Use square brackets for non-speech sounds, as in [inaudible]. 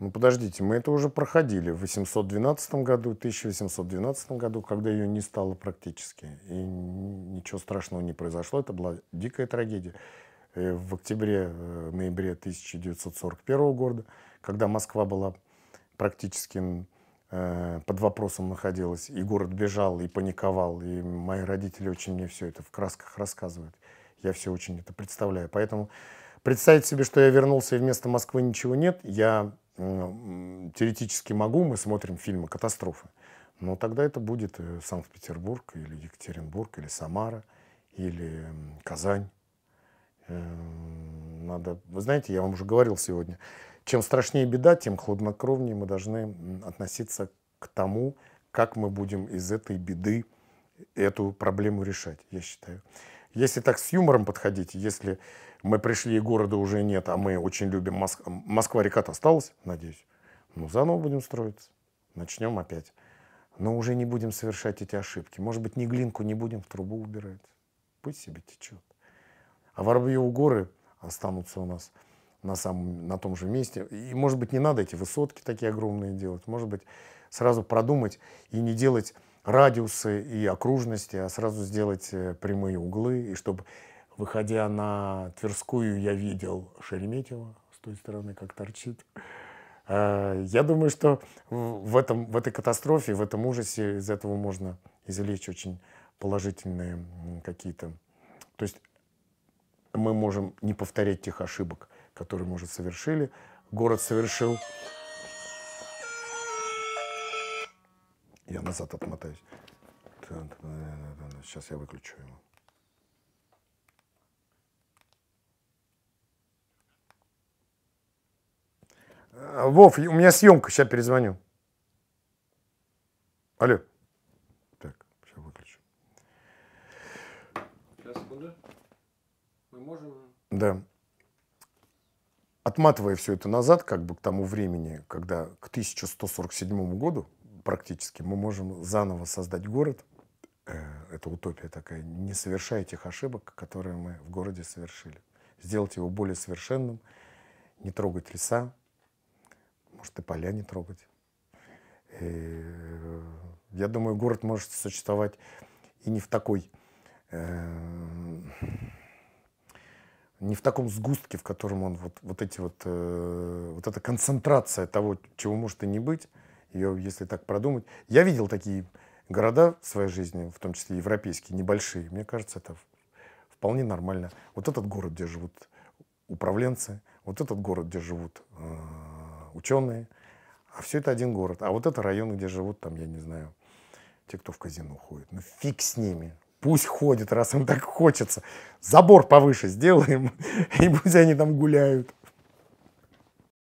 Ну подождите, мы это уже проходили в 812 году, 1812 году, когда ее не стало практически. И ничего страшного не произошло, это была дикая трагедия. Э, в октябре-ноябре э, 1941 года, когда Москва была практически э, под вопросом находилась, и город бежал, и паниковал, и мои родители очень мне все это в красках рассказывают. Я все очень это представляю. Поэтому представить себе, что я вернулся, и вместо Москвы ничего нет, я Теоретически могу, мы смотрим фильмы «Катастрофы». Но тогда это будет э, Санкт-Петербург или Екатеринбург, или Самара, или Казань. Эм, надо, вы знаете, я вам уже говорил сегодня, чем страшнее беда, тем хладнокровнее мы должны относиться к тому, как мы будем из этой беды эту проблему решать, я считаю. Если так с юмором подходить, если мы пришли и города уже нет, а мы очень любим Моск... Москва-река-то осталась, надеюсь, ну, заново будем строиться, начнем опять. Но уже не будем совершать эти ошибки. Может быть, не глинку не будем в трубу убирать. Пусть себе течет. А Воробьевы горы останутся у нас на, самом, на том же месте. И, может быть, не надо эти высотки такие огромные делать. Может быть, сразу продумать и не делать радиусы и окружности, а сразу сделать э, прямые углы, и чтобы, выходя на Тверскую, я видел Шереметьево с той стороны, как торчит. Э, я думаю, что в, этом, в этой катастрофе, в этом ужасе из этого можно извлечь очень положительные какие-то... То есть мы можем не повторять тех ошибок, которые мы уже совершили, город совершил. Я назад отмотаюсь. Сейчас я выключу его. А, Вов, у меня съемка, сейчас перезвоню. Алло. Так, сейчас выключу. Сейчас, секунду. Мы можем... Да. Отматывая все это назад, как бы к тому времени, когда к 1147 году, практически. Мы можем заново создать город. Э, это утопия такая. Не совершая тех ошибок, которые мы в городе совершили. Сделать его более совершенным, не трогать леса, может и поля не трогать. И, э, я думаю, город может существовать и не в такой э, не в таком сгустке, в котором он вот, вот эти вот, э, вот эта концентрация того, чего может и не быть, ее, если так продумать. Я видел такие города в своей жизни, в том числе европейские, небольшие. Мне кажется, это вполне нормально. Вот этот город, где живут управленцы, вот этот город, где живут э, ученые, а все это один город. А вот это район, где живут там, я не знаю, те, кто в казино ходит. Ну фиг с ними. Пусть ходят, раз им так хочется. Забор повыше сделаем, [laughs] и пусть они там гуляют.